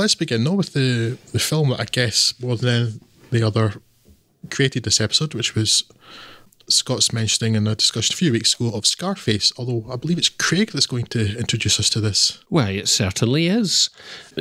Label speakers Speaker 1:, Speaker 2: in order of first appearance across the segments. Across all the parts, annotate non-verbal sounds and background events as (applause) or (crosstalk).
Speaker 1: let's begin Not with the, the film that I guess more than the other created this episode, which was Scott's mentioning in a discussion a few weeks ago of Scarface, although I believe it's Craig that's going to introduce us to this. Why, it certainly is.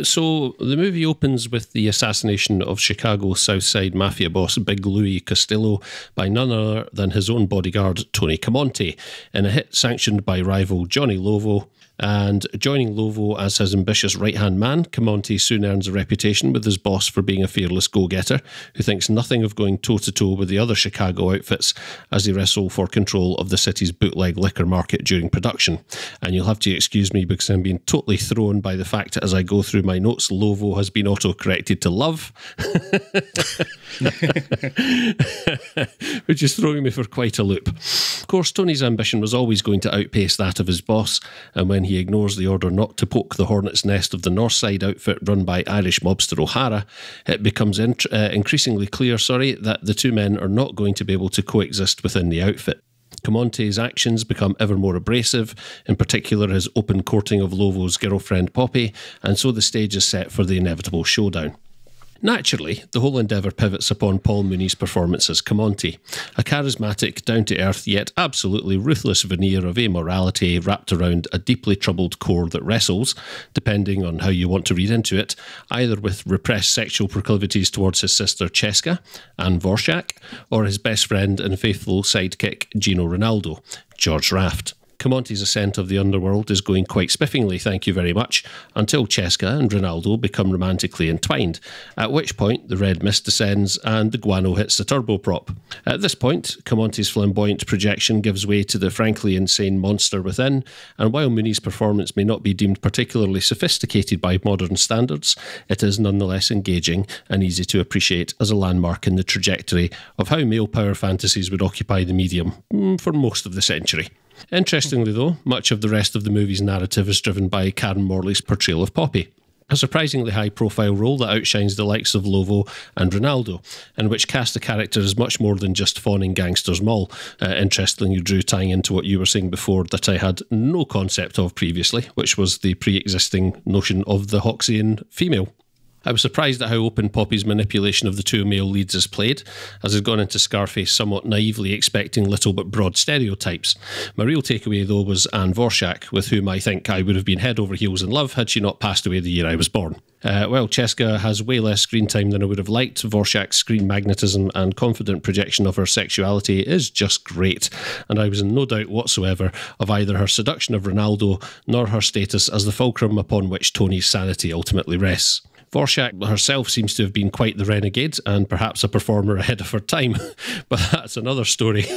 Speaker 2: So the movie opens with the assassination of Chicago South Side mafia boss Big Louis Castillo by none other than his own bodyguard Tony Camonte in a hit sanctioned by rival Johnny Lovo and joining Lovo as his ambitious right hand man, Camonte soon earns a reputation with his boss for being a fearless go getter who thinks nothing of going toe to toe with the other Chicago outfits as they wrestle for control of the city's bootleg liquor market during production. And you'll have to excuse me because I'm being totally thrown by the fact that as I go through my notes, Lovo has been auto corrected to love, (laughs) which is throwing me for quite a loop. Of course, Tony's ambition was always going to outpace that of his boss, and when he ignores the order not to poke the hornet's nest of the Northside outfit run by Irish mobster O'Hara, it becomes int- uh, increasingly clear sorry, that the two men are not going to be able to coexist within the outfit. Camonte's actions become ever more abrasive, in particular his open courting of Lovo's girlfriend Poppy, and so the stage is set for the inevitable showdown. Naturally, the whole endeavour pivots upon Paul Mooney's performance as Camonte, a charismatic, down to earth, yet absolutely ruthless veneer of amorality wrapped around a deeply troubled core that wrestles, depending on how you want to read into it, either with repressed sexual proclivities towards his sister Cheska, Anne Vorschach, or his best friend and faithful sidekick Gino Ronaldo, George Raft. Camonte's ascent of the underworld is going quite spiffingly, thank you very much, until Cesca and Ronaldo become romantically entwined, at which point the red mist descends and the guano hits the turboprop. At this point, Camonte's flamboyant projection gives way to the frankly insane monster within, and while Mooney's performance may not be deemed particularly sophisticated by modern standards, it is nonetheless engaging and easy to appreciate as a landmark in the trajectory of how male power fantasies would occupy the medium mm, for most of the century. Interestingly, though, much of the rest of the movie's narrative is driven by Karen Morley's portrayal of Poppy a surprisingly high profile role that outshines the likes of Lovo and Ronaldo, and which cast the character as much more than just fawning gangsters moll. Uh, interestingly, Drew, tying into what you were saying before that I had no concept of previously, which was the pre existing notion of the Hoxian female. I was surprised at how open Poppy's manipulation of the two male leads is played, as it's gone into Scarface somewhat naively expecting little but broad stereotypes. My real takeaway, though, was Anne Vorshak, with whom I think I would have been head over heels in love had she not passed away the year I was born. Uh, well, Cheska has way less screen time than I would have liked. Vorshak's screen magnetism and confident projection of her sexuality is just great, and I was in no doubt whatsoever of either her seduction of Ronaldo nor her status as the fulcrum upon which Tony's sanity ultimately rests. Vorschach herself seems to have been quite the renegade and perhaps a performer ahead of her time, (laughs) but that's another story. (laughs)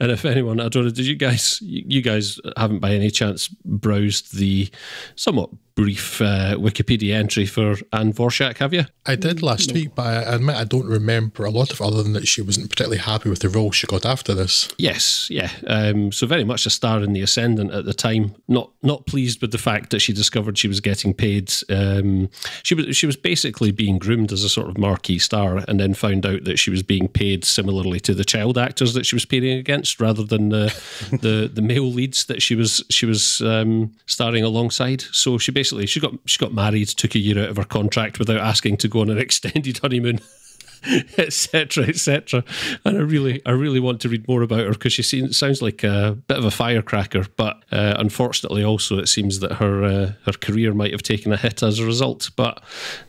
Speaker 2: and if anyone, I don't know, did you guys, you guys haven't by any chance browsed the somewhat brief uh, Wikipedia entry for Anne Vorshak, have you? I did last no. week, but I admit I don't remember a lot of other than that she wasn't particularly happy with the role she got after this. Yes, yeah. Um, so very much a star in the ascendant at the time. Not not pleased with the fact that she discovered she was getting paid. Um, she was she was basically being groomed as a sort of marquee star, and then found out that she was being paid similarly to the child actors that she was paying against, rather than the (laughs) the, the male leads that she was she was um, starring alongside. So she basically basically she got she got married, took a year out of her contract without asking to go on an (laughs) extended honeymoon etc., (laughs) etc. And I really, I really want to read more about her because she seems, sounds like a bit of a firecracker. But uh, unfortunately, also it seems that her uh, her career might have taken a hit as a result. But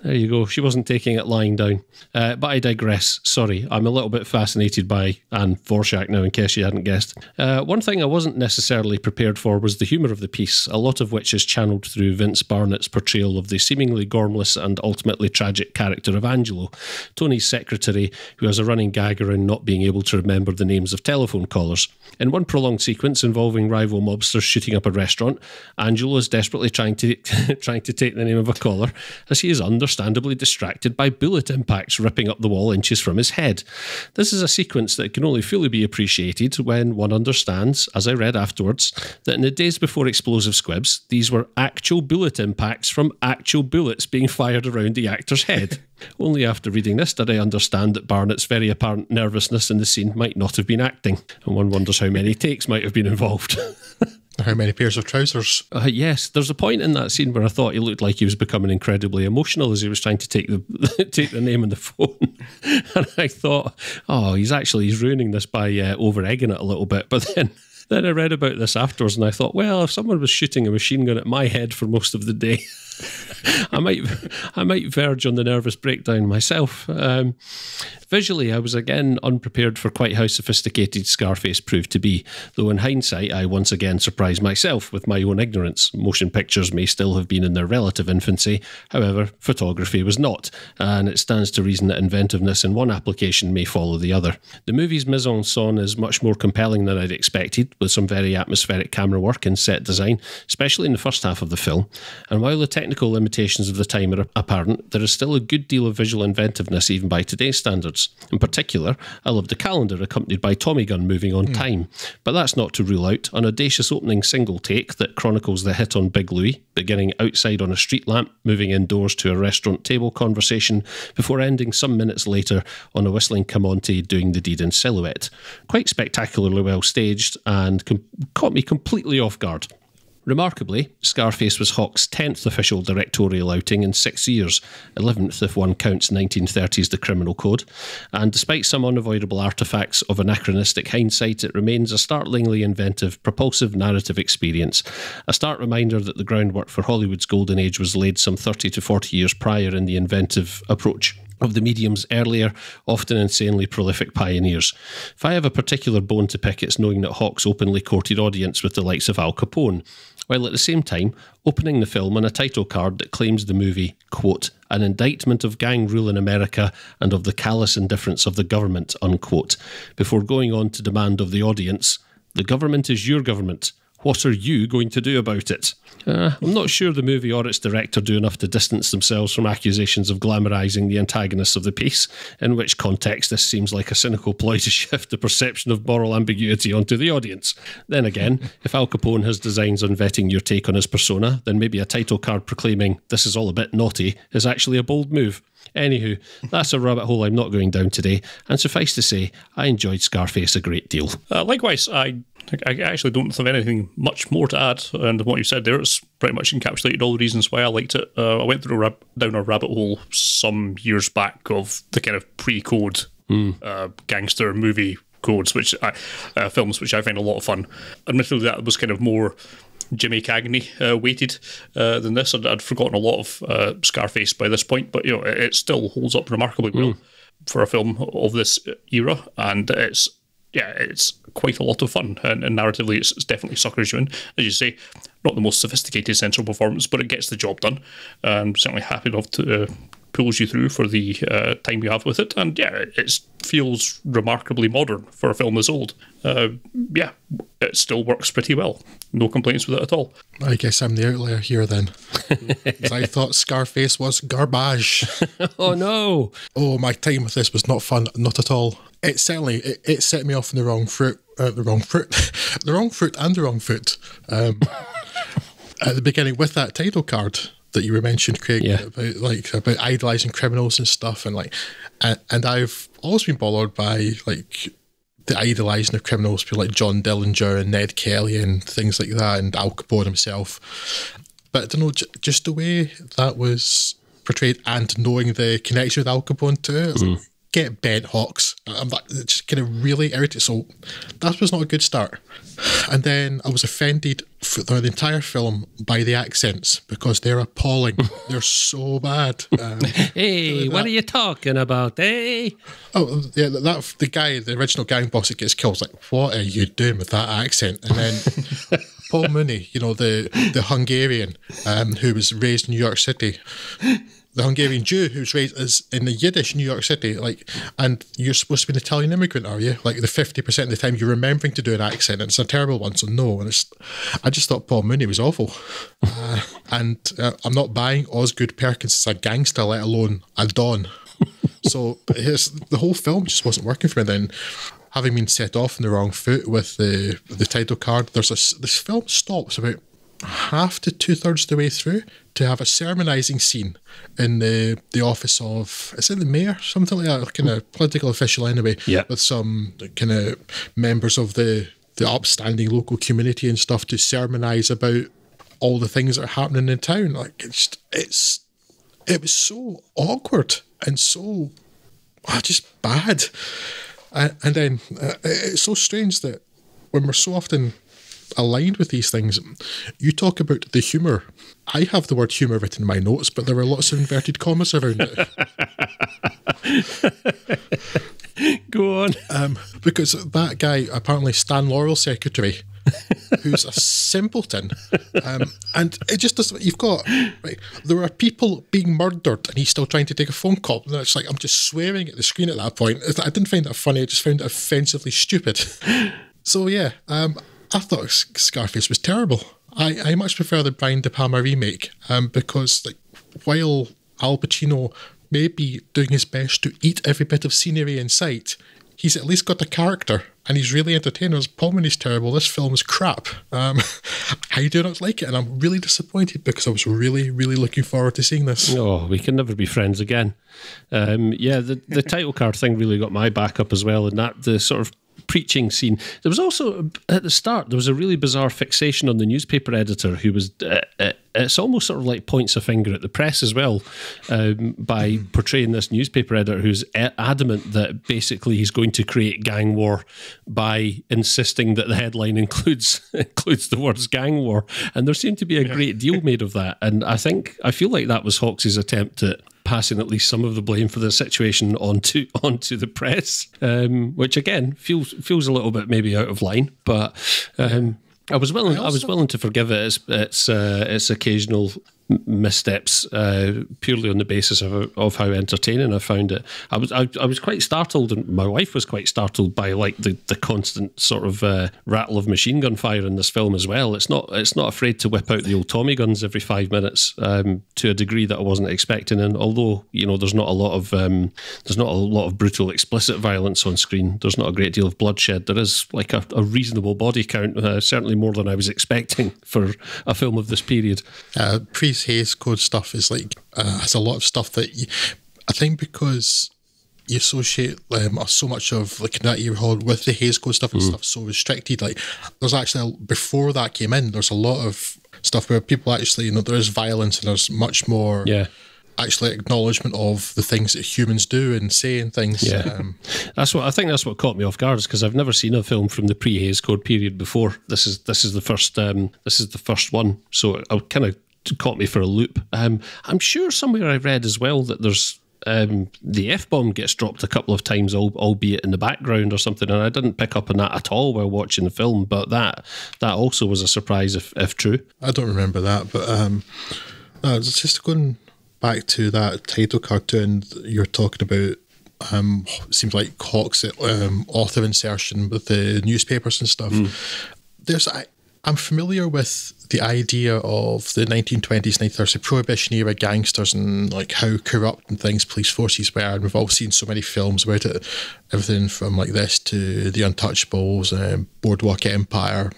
Speaker 2: there you go. She wasn't taking it lying down. Uh, but I digress. Sorry, I'm a little bit fascinated by Anne Forshak now. In case you hadn't guessed, uh, one thing I wasn't necessarily prepared for was the humour of the piece. A lot of which is channeled through Vince Barnett's portrayal of the seemingly gormless and ultimately tragic character of Angelo. Tony Sec secretary who has a running gag around not being able to remember the names of telephone callers. In one prolonged sequence involving rival mobsters shooting up a restaurant, Angelo is desperately trying to (laughs) trying to take the name of a caller as he is understandably distracted by bullet impacts ripping up the wall inches from his head. This is a sequence that can only fully be appreciated when one understands, as I read afterwards, that in the days before explosive squibs, these were actual bullet impacts from actual bullets being fired around the actor's head. Only after reading this did I understand that Barnett's very apparent nervousness in the scene might not have been acting, and one wonders how many takes might have been involved. (laughs) how many pairs of trousers? Uh, yes, there's a point in that scene where I thought he looked like he was becoming incredibly emotional as he was trying to take the (laughs) take the name on the phone, (laughs) and I thought, oh, he's actually he's ruining this by uh, over egging it a little bit. But then then I read about this afterwards, and I thought, well, if someone was shooting a machine gun at my head for most of the day. (laughs) I might, I might verge on the nervous breakdown myself. Um, visually, I was again unprepared for quite how sophisticated Scarface proved to be. Though in hindsight, I once again surprised myself with my own ignorance. Motion pictures may still have been in their relative infancy, however, photography was not, and it stands to reason that inventiveness in one application may follow the other. The movie's mise en scène is much more compelling than I'd expected, with some very atmospheric camera work and set design, especially in the first half of the film. And while the technical technical limitations of the time are apparent, there is still a good deal of visual inventiveness even by today's standards. In particular, I loved the calendar accompanied by Tommy Gun moving on mm. time, but that's not to rule out an audacious opening single take that chronicles the hit on Big Louie, beginning outside on a street lamp, moving indoors to a restaurant table conversation, before ending some minutes later on a whistling Camonte doing the deed in silhouette. Quite spectacularly well staged and com- caught me completely off guard. Remarkably, Scarface was Hawke's 10th official directorial outing in six years, 11th if one counts 1930s The Criminal Code, and despite some unavoidable artifacts of anachronistic hindsight, it remains a startlingly inventive, propulsive narrative experience, a stark reminder that the groundwork for Hollywood's golden age was laid some 30 to 40 years prior in the inventive approach of the medium's earlier, often insanely prolific pioneers. If I have a particular bone to pick, it's knowing that Hawks openly courted audience with the likes of Al Capone, while at the same time opening the film on a title card that claims the movie, quote, an indictment of gang rule in America and of the callous indifference of the government, unquote, before going on to demand of the audience, the government is your government. What are you going to do about it? Uh, I'm not sure the movie or its director do enough to distance themselves from accusations of glamorizing the antagonists of the piece, in which context this seems like a cynical ploy to shift the perception of moral ambiguity onto the audience. Then again, if Al Capone has designs on vetting your take on his persona, then maybe a title card proclaiming, This is all a bit naughty, is actually a bold move. Anywho, that's a rabbit hole I'm not going down today. And suffice to say, I enjoyed Scarface a great deal.
Speaker 3: Uh, likewise, I I actually don't have anything much more to add. And what you said there, it's pretty much encapsulated all the reasons why I liked it. Uh, I went through a rab- down a rabbit hole some years back of the kind of pre-code mm. uh, gangster movie codes, which I, uh, films which I find a lot of fun. Admittedly, that was kind of more Jimmy Cagney uh, weighted uh, than this. I'd, I'd, forgotten a lot of uh, Scarface by this point, but you know it, it still holds up remarkably well mm. for a film of this era, and it's yeah, it's quite a lot of fun, and, and narratively, it's, it's, definitely suckers you in. As you say, not the most sophisticated central performance, but it gets the job done. and certainly happy enough to uh, pulls you through for the uh, time you have with it, and yeah, it feels remarkably modern for a film this old. Uh, yeah, it still works pretty well. No complaints
Speaker 1: with it at all. I guess I'm the outlier here then. I thought Scarface was garbage. (laughs) oh no! Oh, my time with this was not fun, not at all it certainly it, it set me off in the wrong fruit, uh, the wrong fruit, (laughs) the wrong fruit and the wrong foot um, (laughs) at the beginning with that title card that you were mentioned, Craig, yeah. about like about idolizing criminals and stuff, and like, and, and I've always been bothered by like the idolizing of criminals, people like John Dillinger and Ned Kelly and things like that, and Al Capone himself. But I don't know, j- just the way that was portrayed and knowing the connection with Al Capone too. Mm. like, get bent hawks. I'm like, just kind of really irritated. So that was not a good start. And then I was offended for the entire film by the accents because they're appalling. (laughs) they're so bad. Um, (laughs) hey, that, what are you talking about? Hey. Eh? Oh, yeah, that the guy, the original gang boss that gets killed, like, what are you doing with that accent? And then. (laughs) Paul Mooney, you know the the Hungarian um, who was raised in New York City, the Hungarian Jew who's raised is in the Yiddish New York City, like, and you're supposed to be an Italian immigrant, are you? Like the fifty percent of the time you're remembering to do an accent, and it's a terrible one, so no. And it's, I just thought Paul Mooney was awful, uh, and uh, I'm not buying Osgood Perkins as a gangster, let alone a don. so his, the whole film just wasn't working for me then having been set off on the wrong foot with the the title card, there's this this film stops about half to two thirds the way through to have a sermonising scene in the the office of is it the mayor something like that kind of political official anyway yeah. with some kind of members of the the upstanding local community and stuff to sermonise about all the things that are happening in town like it's it's it was so awkward and so oh, just bad and, and then uh, it's so strange that when we're so often aligned with these things. You talk about the humour. I have the word humour written in my notes, but there are lots of inverted commas around it. (laughs) Go on. Um, because that guy, apparently Stan Laurel's secretary, who's a simpleton. Um, and it just doesn't, you've got, right, there are people being murdered and he's still trying to take a phone call. And it's like, I'm just swearing at the screen at that point. I didn't find that funny, I just found it offensively stupid. So, yeah, um, I thought Scarface was terrible. I, I much prefer the Brian De Palma remake um, because, like, while Al Pacino may be doing his best to eat every bit of scenery in sight, he's at least got a character and he's really entertaining. His Pullman is terrible. This film is crap. Um, (laughs) I do not like it, and I'm really disappointed because I was really, really looking forward to seeing this.
Speaker 2: Oh, we can never be friends again. Um, yeah, the the (laughs) title card thing really got my back up as well, and that the sort of preaching scene. There was also at the start there was a really bizarre fixation on the newspaper editor who was. Uh, uh it's almost sort of like points a finger at the press as well um, by hmm. portraying this newspaper editor who's uh, adamant that basically he's going to create gang war by insisting that the headline includes (laughs) includes the words gang war, and there seemed to be a yeah. great deal made of that. And I think I feel like that was Hawks's attempt at passing at least some of the blame for the situation onto (laughs) onto the press, um, which again feels feels a little bit maybe out of line, but. Um, I was willing. I, also, I, was willing to forgive it. It's it's, uh, it's occasional missteps uh, purely on the basis of, of how entertaining I found it. I was I, I, was quite startled, and my wife was quite startled by like the, the constant sort of uh, rattle of machine gun fire in this film as well. It's not it's not afraid to whip out the old Tommy guns every five minutes um, to a degree that I wasn't expecting. And although you know there's not a lot of um, there's not a lot of brutal explicit violence on screen, there's not a great deal of bloodshed. There is like a, a reasonable body count, uh, certainly more than I was expecting (laughs)
Speaker 1: for a film of this period. Uh, pre his Hays Code stuff is like uh, has a lot of stuff that you, I think because you associate um, so much of like that year with the Hays Code stuff and mm. stuff so restricted. Like there's actually a, before that came in, there's a lot of stuff where people actually you know there is violence and there's much more yeah actually acknowledgement of the things that humans do and say and things. Yeah, um, (laughs) that's what I think. That's what caught me
Speaker 2: off guard because I've never seen a film from the pre Hays Code period before. This is this is the first um, this is the first one, so I kind of caught me for a loop. Um, I'm sure somewhere I read as well that there's um, the f bomb gets dropped a couple of times, albeit in the background or something, and I didn't pick up on that at all while watching the film. But that that also was a surprise, if if
Speaker 1: true. I don't remember that, but um, no, it's just going back to that title cartoon you're talking about. Um, seems like Cox, um, author insertion with the newspapers and stuff. Mm. There's I'm familiar with the idea of the 1920s, 1930s Prohibition era gangsters and like how corrupt and things police forces were. And we've all seen so many films about it, everything from like this to The Untouchables, um, Boardwalk Empire,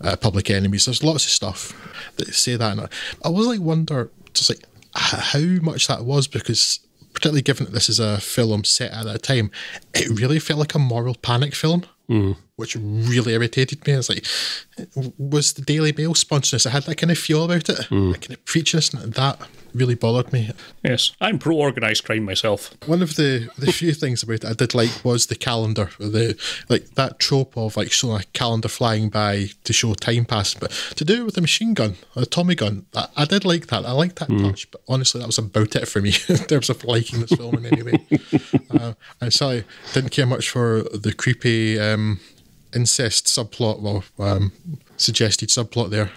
Speaker 1: uh, Public Enemies. There's lots of stuff that say that. And I was like wonder just like how much that was because particularly given that this is a film set at that time, it really felt like a moral panic film. Mm which really irritated me. It's was like, was the Daily Mail sponsoring this? I had that kind of feel about it, mm. that kind of preachiness, and that really bothered me. Yes,
Speaker 3: I'm pro organised crime myself.
Speaker 1: One of the, the (laughs) few things about it I did like was the calendar, the like that trope of like showing a calendar flying by to show time pass, but to do it with a machine gun, a Tommy gun, I, I did like that. I liked that mm. touch, but honestly, that was about it for me (laughs) in terms of liking this film in any way. (laughs) uh, and sorry, didn't care much for the creepy. Um, incest subplot, well, um, suggested subplot there.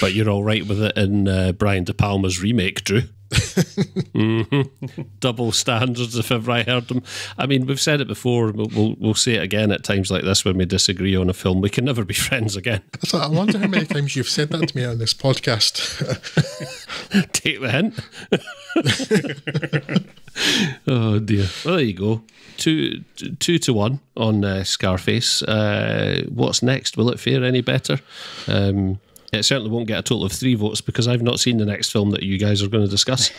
Speaker 1: but you're all right with it in uh, Brian De Palma's remake, Drew. (laughs)
Speaker 2: Double standards, if ever I heard them. I mean, we've said it before. We'll, we'll, we'll say it again at times like this when we disagree on a film. We can never be (laughs) friends again.
Speaker 1: So I wonder how many times you've said that to me on this podcast. (laughs) Take the hint.
Speaker 2: oh dear. Well, there you go. Two two to one on uh, Scarface. Uh, what's next? Will it fare any better? Um, it
Speaker 3: certainly won't get a total of three votes because I've not seen the next film that you guys are going to discuss.